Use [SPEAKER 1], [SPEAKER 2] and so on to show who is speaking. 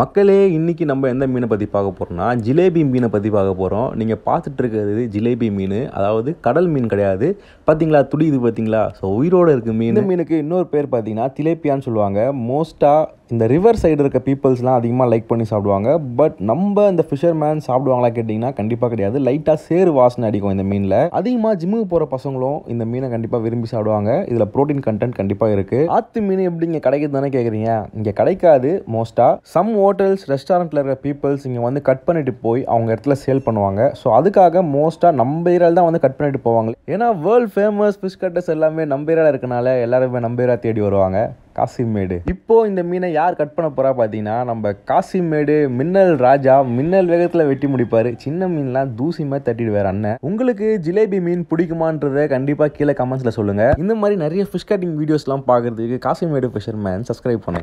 [SPEAKER 1] மக்களே இன்றைக்கி நம்ம எந்த மீனை பற்றி பார்க்க போகிறோம்னா ஜிலேபி மீனை பற்றி பார்க்க போகிறோம் நீங்கள் பார்த்துட்டு இருக்கிறது ஜிலேபி மீன் அதாவது கடல் மீன் கிடையாது பார்த்தீங்களா துடி இது பார்த்தீங்களா ஸோ உயிரோடு இருக்குது மீன் மீனுக்கு இன்னொரு பேர் பார்த்தீங்கன்னா திலேப்பியான்னு சொல்லுவாங்க மோஸ்ட்டாக இந்த ரிவர் சைடு இருக்க பீப்புள்ஸ்லாம் அதிகமாக லைக் பண்ணி சாப்பிடுவாங்க பட் நம்ம இந்த ஃபிஷர்மேன் சாப்பிடுவாங்களா கேட்டிங்கன்னா கண்டிப்பாக கிடையாது லைட்டாக சேறு வாசனை அடிக்கும் இந்த மீனில் அதிகமாக ஜிம்முக்கு போகிற பசங்களும் இந்த மீனை கண்டிப்பாக விரும்பி சாப்பிடுவாங்க இதில் ப்ரோட்டீன் கண்டென்ட் கண்டிப்பாக இருக்குது ஆத்து மீன் எப்படி இங்கே கிடைக்குது தானே கேட்குறீங்க இங்கே கிடைக்காது மோஸ்ட்டாக சம் ஹோட்டல்ஸ் ரெஸ்டாரண்ட்டில் இருக்கிற பீப்புள்ஸ் இங்கே வந்து கட் பண்ணிட்டு போய் அவங்க இடத்துல சேல் பண்ணுவாங்க ஸோ அதுக்காக மோஸ்ட்டாக நம்ம ஏரியாவில் தான் வந்து கட் பண்ணிட்டு போவாங்க ஏன்னா வேர்ல்டு ஃபேமஸ் ஃபிஷ் கட்டர்ஸ் எல்லாமே நம்ம ஏரியாவில் இருக்கனால எல்லாருமே நம்ம ஏரியா தேடி வருவாங்க காசிமேடு இப்போ இந்த மீனை யார் கட் பண்ண போறா பார்த்தீங்கன்னா நம்ம காசிமேடு மின்னல் ராஜா மின்னல் வேகத்தில் வெட்டி முடிப்பாரு சின்ன மீன்லாம் தூசி மாதிரி தட்டிடுவார் அண்ணன் உங்களுக்கு ஜிலேபி மீன் பிடிக்குமான்றத கண்டிப்பாக கீழே கமெண்ட்ஸ்ல சொல்லுங்க இந்த மாதிரி நிறைய ஃபிஷ் கட்டிங் வீடியோஸ்லாம் பார்க்குறதுக்கு காசிமேடு ஃபிஷர்மேன் சப்ஸ்கிரைப் பண்ணுங்க